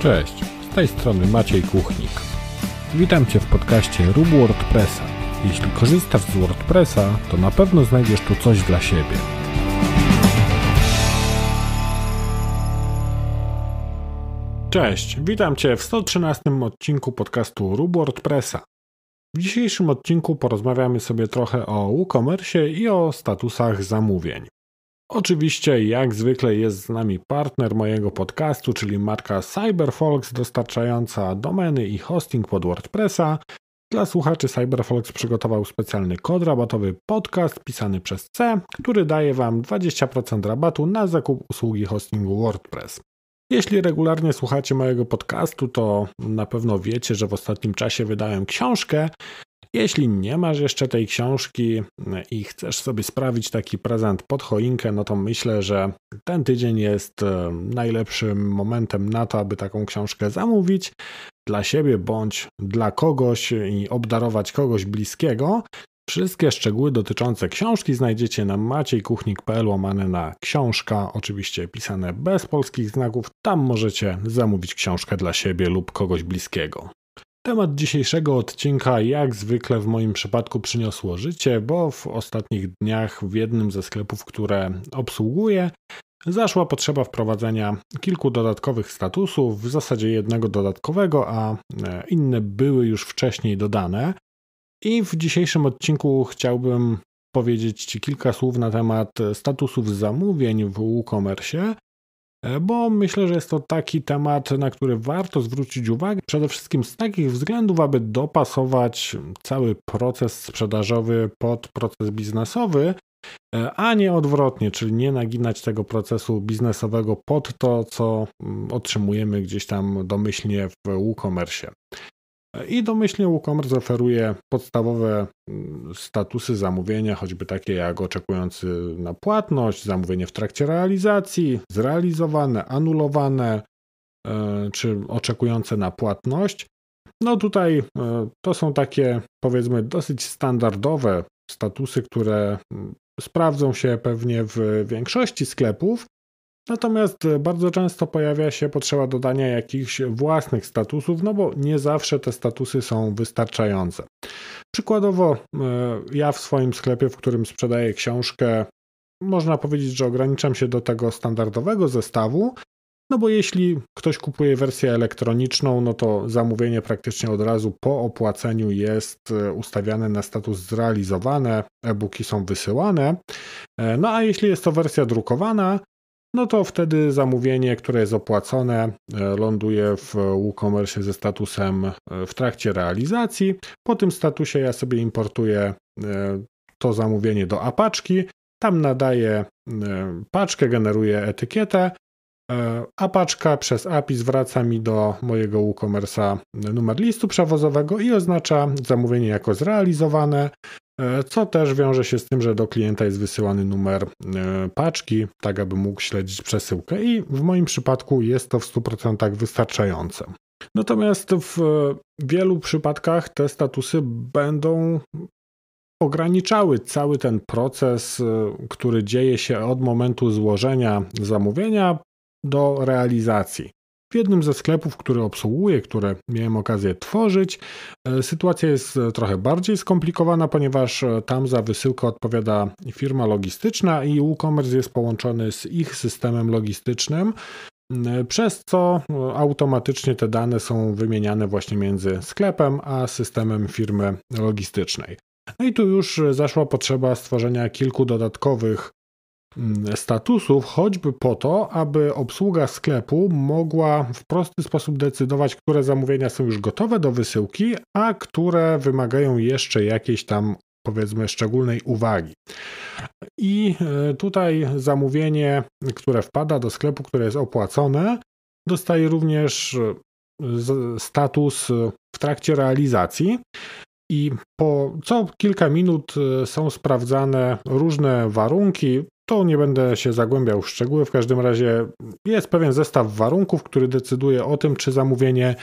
Cześć, z tej strony Maciej Kuchnik. Witam Cię w podcaście Rób WordPressa. Jeśli korzystasz z WordPressa, to na pewno znajdziesz tu coś dla siebie. Cześć, witam Cię w 113 odcinku podcastu Rób WordPressa. W dzisiejszym odcinku porozmawiamy sobie trochę o WooCommerce i o statusach zamówień. Oczywiście, jak zwykle, jest z nami partner mojego podcastu, czyli marka CyberFolks, dostarczająca domeny i hosting pod WordPressa. Dla słuchaczy CyberFolks przygotował specjalny kod rabatowy podcast pisany przez C, który daje Wam 20% rabatu na zakup usługi hostingu WordPress. Jeśli regularnie słuchacie mojego podcastu, to na pewno wiecie, że w ostatnim czasie wydałem książkę jeśli nie masz jeszcze tej książki mm, i chcesz sobie sprawić taki prezent pod choinkę, no to myślę, że ten tydzień jest e, najlepszym momentem na to, aby taką książkę zamówić dla siebie bądź dla kogoś i obdarować kogoś bliskiego. Wszystkie szczegóły dotyczące książki znajdziecie na maciejkuchnik.pl łamane na książka, oczywiście pisane bez polskich znaków. Tam możecie zamówić książkę dla siebie lub kogoś bliskiego. Temat dzisiejszego odcinka, jak zwykle w moim przypadku, przyniosło życie, bo w ostatnich dniach w jednym ze sklepów, które obsługuję, zaszła potrzeba wprowadzenia kilku dodatkowych statusów, w zasadzie jednego dodatkowego, a e, inne były już wcześniej dodane. I w dzisiejszym odcinku chciałbym powiedzieć Ci kilka słów na temat statusów zamówień w WooCommerce E, bo myślę, że jest to taki temat, na który warto zwrócić uwagę, przede wszystkim z takich względów, aby dopasować cały proces sprzedażowy pod proces biznesowy, e, a nie odwrotnie, czyli nie naginać tego procesu biznesowego pod to, co mm, otrzymujemy gdzieś tam domyślnie w WooCommerce. I domyślnie WooCommerce oferuje podstawowe mm, statusy zamówienia, choćby takie jak oczekujący na płatność, zamówienie w trakcie realizacji, zrealizowane, anulowane, e, czy oczekujące na płatność. No tutaj e, to są takie powiedzmy dosyć standardowe statusy, które mm, sprawdzą się pewnie w większości sklepów, Natomiast e, bardzo często pojawia się potrzeba dodania jakichś własnych statusów, no bo nie zawsze te statusy są wystarczające. Przykładowo, e, ja w swoim sklepie, w którym sprzedaję książkę, można powiedzieć, że ograniczam się do tego standardowego zestawu, no bo jeśli ktoś kupuje wersję elektroniczną, no to zamówienie praktycznie od razu po opłaceniu jest e, ustawiane na status zrealizowane, e-booki są wysyłane. No a jeśli jest to wersja drukowana, no to wtedy zamówienie, które jest opłacone, e, ląduje w WooCommerce ze statusem e, w trakcie realizacji. Po tym statusie ja sobie importuję e, to zamówienie do apaczki, tam nadaję paczkę, generuję etykietę, Apaczka przez API zwraca mi do mojego WooCommerce numer listu przewozowego i oznacza zamówienie jako zrealizowane. E, co też wiąże się z tym, że do klienta jest wysyłany numer e, paczki, tak aby mógł śledzić przesyłkę i w moim przypadku jest to w 100% wystarczające. Natomiast w e, wielu przypadkach te statusy będą ograniczały cały ten proces, który dzieje się od momentu złożenia zamówienia do realizacji. W jednym ze sklepów, który obsługuję, które miałem okazję tworzyć, e, sytuacja jest e, trochę bardziej skomplikowana, ponieważ e, tam za wysyłkę odpowiada firma logistyczna i WooCommerce jest połączony z ich systemem logistycznym, przez co automatycznie te dane są wymieniane właśnie między sklepem a systemem firmy logistycznej. No i tu już zaszła potrzeba stworzenia kilku dodatkowych Mm, statusów, choćby po to, aby obsługa sklepu mogła w prosty sposób decydować, które zamówienia są już gotowe do wysyłki, a które wymagają jeszcze jakiejś tam powiedzmy szczególnej uwagi. I e, tutaj zamówienie, które wpada do sklepu, które jest opłacone, dostaje również e, status e, w trakcie realizacji. I po co kilka minut są sprawdzane różne warunki, to nie będę się zagłębiał w szczegóły. W każdym razie jest pewien zestaw warunków, który decyduje o tym, czy zamówienie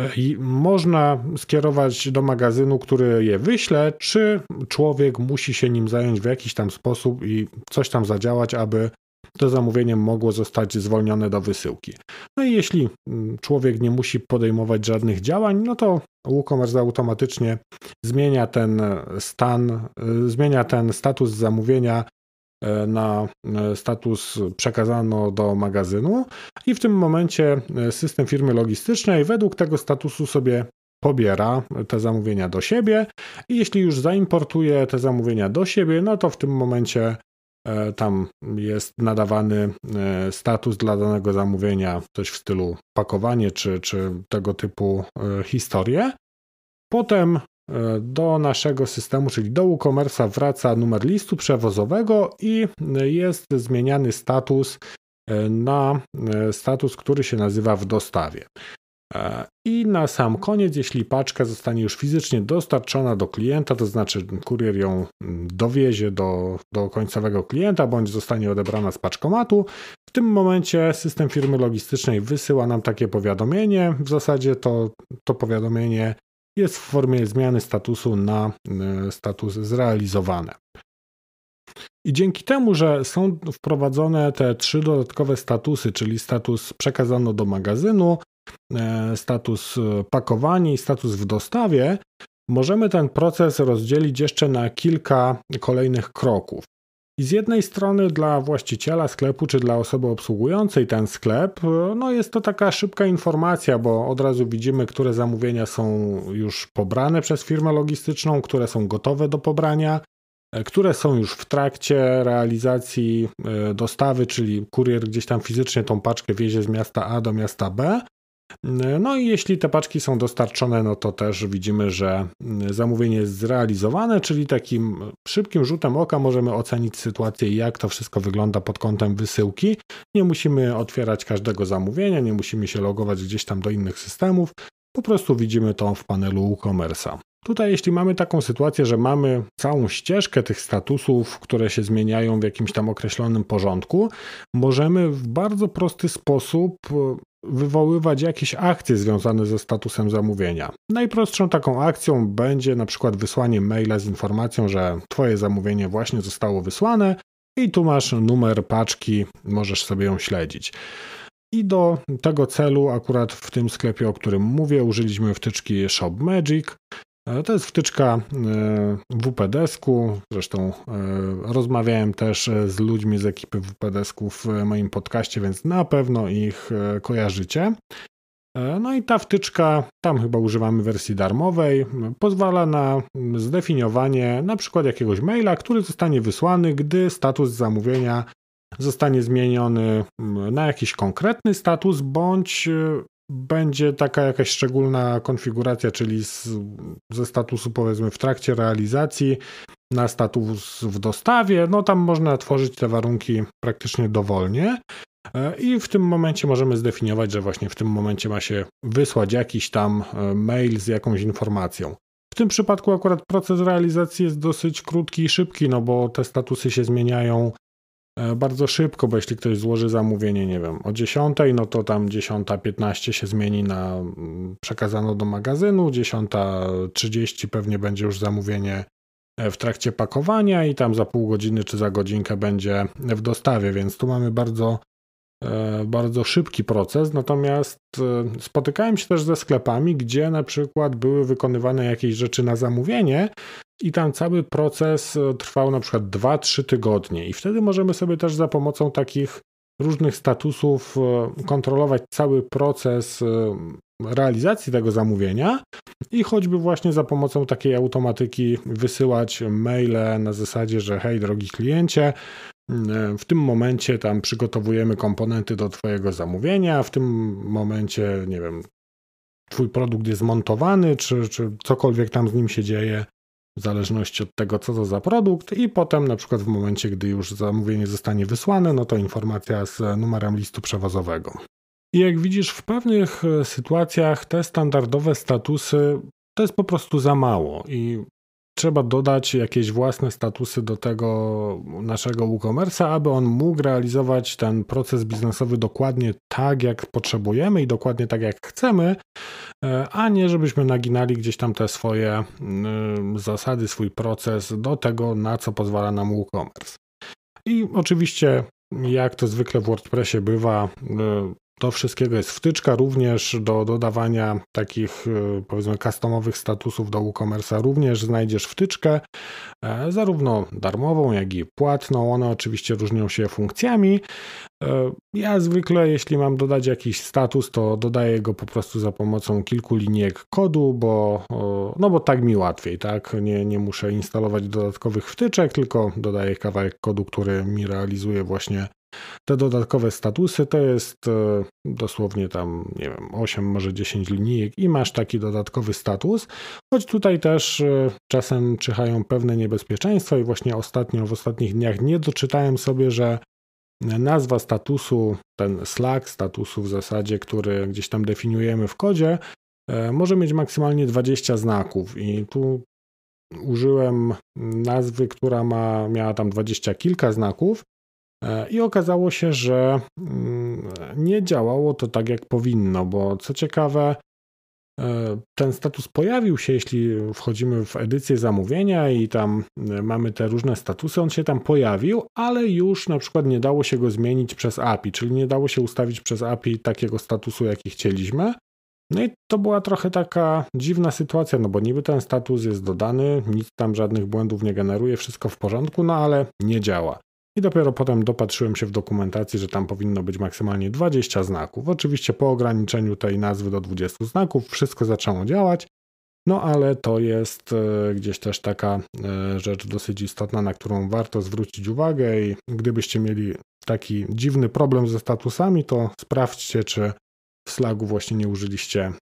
e, można skierować do magazynu, który je wyśle, czy człowiek musi się nim zająć w jakiś tam sposób i coś tam zadziałać, aby to zamówienie mogło zostać zwolnione do wysyłki. No i jeśli mm, człowiek nie musi podejmować żadnych działań, no to WooCommerce automatycznie zmienia ten e, stan, e, zmienia ten status zamówienia E, na e, status przekazano do magazynu i w tym momencie e, system firmy logistycznej według tego statusu sobie pobiera te zamówienia do siebie i jeśli już zaimportuje te zamówienia do siebie, no to w tym momencie tam jest nadawany status dla danego zamówienia, coś w stylu pakowanie czy, czy tego typu historie. Potem E, do naszego systemu, czyli do WooCommerce'a wraca numer listu przewozowego i jest zmieniany status e, na e, status, który się nazywa w dostawie. I na sam koniec, jeśli paczka zostanie już fizycznie dostarczona do klienta, to znaczy kurier ją dowiezie do, do końcowego klienta bądź zostanie odebrana z paczkomatu, w tym momencie system firmy logistycznej wysyła nam takie powiadomienie. W zasadzie to, to powiadomienie jest w formie zmiany statusu na e, status zrealizowane. I dzięki temu, że są wprowadzone te trzy dodatkowe statusy, czyli status przekazano do magazynu, e, status e, pakowanie i status w dostawie, możemy ten proces rozdzielić jeszcze na kilka kolejnych kroków. I z jednej strony dla właściciela sklepu czy dla osoby obsługującej ten sklep, e, no jest to taka szybka informacja, bo od razu widzimy, które zamówienia są już pobrane przez firmę logistyczną, które są gotowe do pobrania, e, które są już w trakcie realizacji e, dostawy, czyli kurier gdzieś tam fizycznie tą paczkę wiezie z miasta A do miasta B, no i jeśli te paczki są dostarczone, no to też widzimy, że mm, zamówienie jest zrealizowane, czyli takim szybkim rzutem oka możemy ocenić sytuację, jak to wszystko wygląda pod kątem wysyłki. Nie musimy otwierać każdego zamówienia, nie musimy się logować gdzieś tam do innych systemów, po prostu widzimy to w panelu e commerce Tutaj, jeśli mamy taką sytuację, że mamy całą ścieżkę tych statusów, które się zmieniają w jakimś tam określonym porządku, możemy w bardzo prosty sposób wywoływać jakieś akcje związane ze statusem zamówienia. Najprostszą taką akcją będzie na przykład wysłanie maila z informacją, że Twoje zamówienie właśnie zostało wysłane i tu masz numer paczki, możesz sobie ją śledzić. I do tego celu, akurat w tym sklepie, o którym mówię, użyliśmy wtyczki ShopMagic. E, to jest wtyczka e, WPDesku. Zresztą e, rozmawiałem też z ludźmi z ekipy WPDesku w moim podcaście, więc na pewno ich kojarzycie. No i ta wtyczka, tam chyba używamy wersji darmowej, pozwala na zdefiniowanie na przykład jakiegoś maila, który zostanie wysłany, gdy status zamówienia zostanie zmieniony na jakiś konkretny status bądź będzie taka jakaś szczególna konfiguracja, czyli z, ze statusu powiedzmy w trakcie realizacji na status w dostawie. No tam można tworzyć te warunki praktycznie dowolnie. E, I w tym momencie możemy zdefiniować, że właśnie w tym momencie ma się wysłać jakiś tam e, mail z jakąś informacją. W tym przypadku akurat proces realizacji jest dosyć krótki i szybki, no bo te statusy się zmieniają E, bardzo szybko, bo jeśli ktoś złoży zamówienie, nie wiem, o 10, no to tam 10.15 się zmieni na mm, przekazano do magazynu, 10.30 pewnie będzie już zamówienie e, w trakcie pakowania i tam za pół godziny czy za godzinkę będzie w dostawie, więc tu mamy bardzo E, bardzo szybki proces, natomiast e, spotykałem się też ze sklepami, gdzie na przykład były wykonywane jakieś rzeczy na zamówienie i tam cały proces e, trwał na przykład 2-3 tygodnie i wtedy możemy sobie też za pomocą takich różnych statusów kontrolować cały proces realizacji tego zamówienia i choćby właśnie za pomocą takiej automatyki wysyłać maile na zasadzie, że hej drogi kliencie, E, w tym momencie tam przygotowujemy komponenty do Twojego zamówienia, w tym momencie, nie wiem, Twój produkt jest montowany, czy, czy cokolwiek tam z nim się dzieje, w zależności od tego, co to za produkt, i potem, na przykład, w momencie, gdy już zamówienie zostanie wysłane, no to informacja z numerem listu przewozowego. I jak widzisz, w pewnych e, sytuacjach te standardowe statusy to jest po prostu za mało i trzeba dodać jakieś własne statusy do tego naszego WooCommerce'a, aby on mógł realizować ten proces biznesowy dokładnie tak, jak potrzebujemy i dokładnie tak, jak chcemy, e, a nie żebyśmy naginali gdzieś tam te swoje zasady, swój proces do tego, na co pozwala nam WooCommerce. I oczywiście jak to zwykle w WordPressie bywa, e, do wszystkiego jest wtyczka również do dodawania takich e, powiedzmy customowych statusów do WooCommerce'a. Również znajdziesz wtyczkę, e, zarówno darmową, jak i płatną. One oczywiście różnią się funkcjami. E, ja zwykle, jeśli mam dodać jakiś status, to dodaję go po prostu za pomocą kilku linijek kodu, bo, no bo tak mi łatwiej, tak? Nie, nie muszę instalować dodatkowych wtyczek, tylko dodaję kawałek kodu, który mi realizuje właśnie te dodatkowe statusy to jest e, dosłownie tam, nie wiem, 8, może 10 linijek i masz taki dodatkowy status, choć tutaj też e, czasem czyhają pewne niebezpieczeństwa i właśnie ostatnio, w ostatnich dniach nie doczytałem sobie, że nazwa statusu, ten slack statusu w zasadzie, który gdzieś tam definiujemy w kodzie, e, może mieć maksymalnie 20 znaków i tu użyłem nazwy, która ma, miała tam dwadzieścia kilka znaków, E, I okazało się, że mm, nie działało to tak, jak powinno, bo co ciekawe, e, ten status pojawił się, jeśli wchodzimy w edycję zamówienia i tam e, mamy te różne statusy, on się tam pojawił, ale już na przykład nie dało się go zmienić przez API, czyli nie dało się ustawić przez API takiego statusu, jaki chcieliśmy. No i to była trochę taka dziwna sytuacja, no bo niby ten status jest dodany, nic tam żadnych błędów nie generuje, wszystko w porządku, no ale nie działa. I dopiero potem dopatrzyłem się w dokumentacji, że tam powinno być maksymalnie 20 znaków. Oczywiście po ograniczeniu tej nazwy do 20 znaków wszystko zaczęło działać. No ale to jest e, gdzieś też taka e, rzecz dosyć istotna, na którą warto zwrócić uwagę i gdybyście mieli taki dziwny problem ze statusami, to sprawdźcie, czy w slagu właśnie nie użyliście e,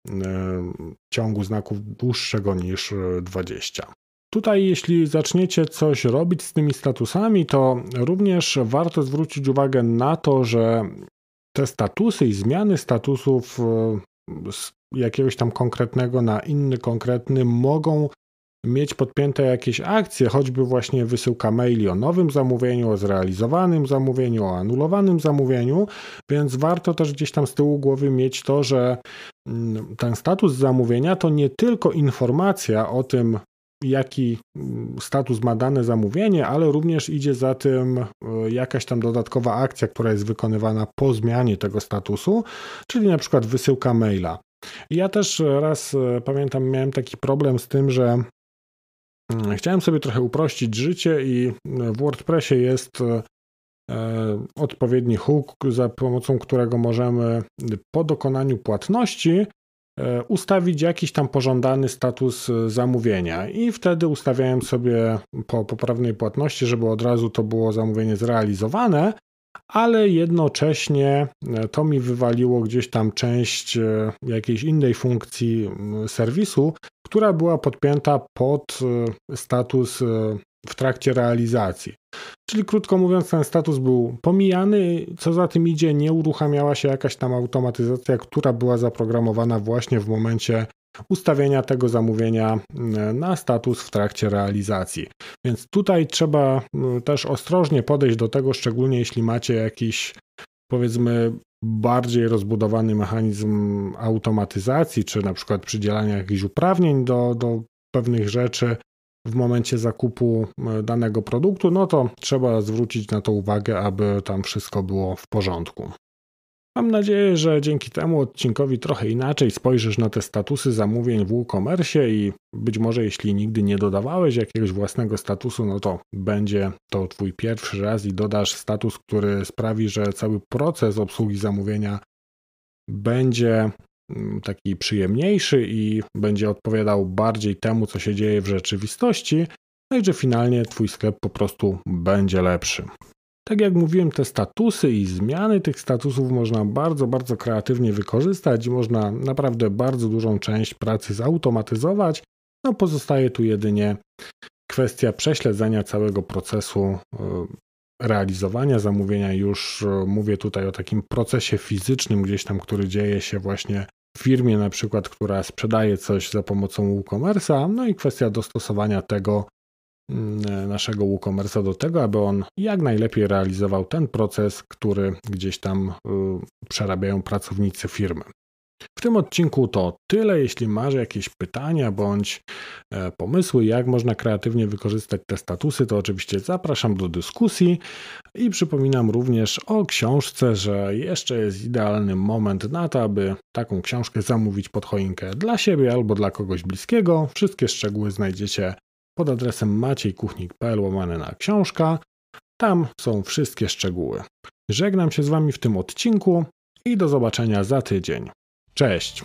ciągu znaków dłuższego niż 20. Tutaj, jeśli zaczniecie coś robić z tymi statusami, to również warto zwrócić uwagę na to, że te statusy i zmiany statusów e, z jakiegoś tam konkretnego na inny konkretny mogą mieć podpięte jakieś akcje, choćby właśnie wysyłka maili o nowym zamówieniu, o zrealizowanym zamówieniu, o anulowanym zamówieniu, więc warto też gdzieś tam z tyłu głowy mieć to, że mm, ten status zamówienia to nie tylko informacja o tym, jaki mm, status ma dane zamówienie, ale również idzie za tym e, jakaś tam dodatkowa akcja, która jest wykonywana po zmianie tego statusu, czyli na przykład wysyłka maila. Ja też raz e, pamiętam, miałem taki problem z tym, że mm, chciałem sobie trochę uprościć życie i e, w WordPressie jest odpowiedni hook, za pomocą którego możemy po dokonaniu płatności E, ustawić jakiś tam pożądany status e, zamówienia i wtedy ustawiałem sobie po poprawnej płatności, żeby od razu to było zamówienie zrealizowane, ale jednocześnie e, to mi wywaliło gdzieś tam część jakiejś innej funkcji serwisu, która była podpięta pod e, status e, w trakcie realizacji. Czyli krótko mówiąc, ten status był pomijany, co za tym idzie, nie uruchamiała się jakaś tam automatyzacja, która była zaprogramowana właśnie w momencie ustawienia tego zamówienia e, na status w trakcie realizacji. Więc tutaj trzeba też ostrożnie podejść do tego, szczególnie jeśli macie jakiś powiedzmy bardziej rozbudowany mechanizm automatyzacji, czy na przykład przydzielania jakichś uprawnień do, do pewnych rzeczy w momencie zakupu e, danego produktu, no to trzeba zwrócić na to uwagę, aby tam wszystko było w porządku. Mam nadzieję, że dzięki temu odcinkowi trochę inaczej spojrzysz na te statusy zamówień w WooCommerce i być może jeśli nigdy nie dodawałeś jakiegoś własnego statusu, no to będzie to twój pierwszy raz i dodasz status, który sprawi, że cały proces obsługi zamówienia będzie mm, taki przyjemniejszy i będzie odpowiadał bardziej temu, co się dzieje w rzeczywistości, no i że finalnie twój sklep po prostu będzie lepszy. Tak jak mówiłem, te statusy i zmiany tych statusów można bardzo, bardzo kreatywnie wykorzystać i można naprawdę bardzo dużą część pracy zautomatyzować. No pozostaje tu jedynie kwestia prześledzenia całego procesu e, realizowania zamówienia. Już e, mówię tutaj o takim procesie fizycznym gdzieś tam, który dzieje się właśnie w firmie na przykład, która sprzedaje coś za pomocą WooCommerce'a, no i kwestia dostosowania tego Mm, naszego WooCommerce'a do tego, aby on jak najlepiej realizował ten proces, który gdzieś tam y, przerabiają pracownicy firmy. W tym odcinku to tyle. Jeśli masz jakieś pytania bądź e, pomysły, jak można kreatywnie wykorzystać te statusy, to oczywiście zapraszam do dyskusji i przypominam również o książce, że jeszcze jest idealny moment na to, aby taką książkę zamówić pod choinkę dla siebie albo dla kogoś bliskiego. Wszystkie szczegóły znajdziecie pod adresem maciejkuchnik.pl łamane na książka. Tam są wszystkie szczegóły. Żegnam się z Wami w tym odcinku i do zobaczenia za tydzień. Cześć!